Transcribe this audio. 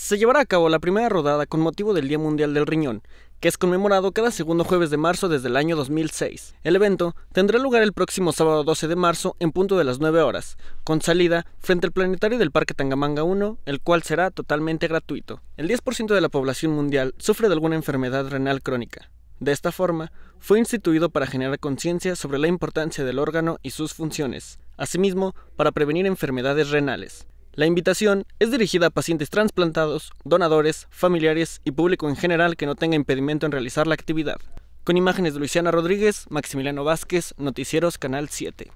Se llevará a cabo la primera rodada con motivo del Día Mundial del Riñón, que es conmemorado cada segundo jueves de marzo desde el año 2006. El evento tendrá lugar el próximo sábado 12 de marzo en punto de las 9 horas, con salida frente al planetario del Parque Tangamanga 1, el cual será totalmente gratuito. El 10% de la población mundial sufre de alguna enfermedad renal crónica. De esta forma, fue instituido para generar conciencia sobre la importancia del órgano y sus funciones, asimismo para prevenir enfermedades renales. La invitación es dirigida a pacientes transplantados, donadores, familiares y público en general que no tenga impedimento en realizar la actividad. Con imágenes de Luciana Rodríguez, Maximiliano Vázquez, Noticieros Canal 7.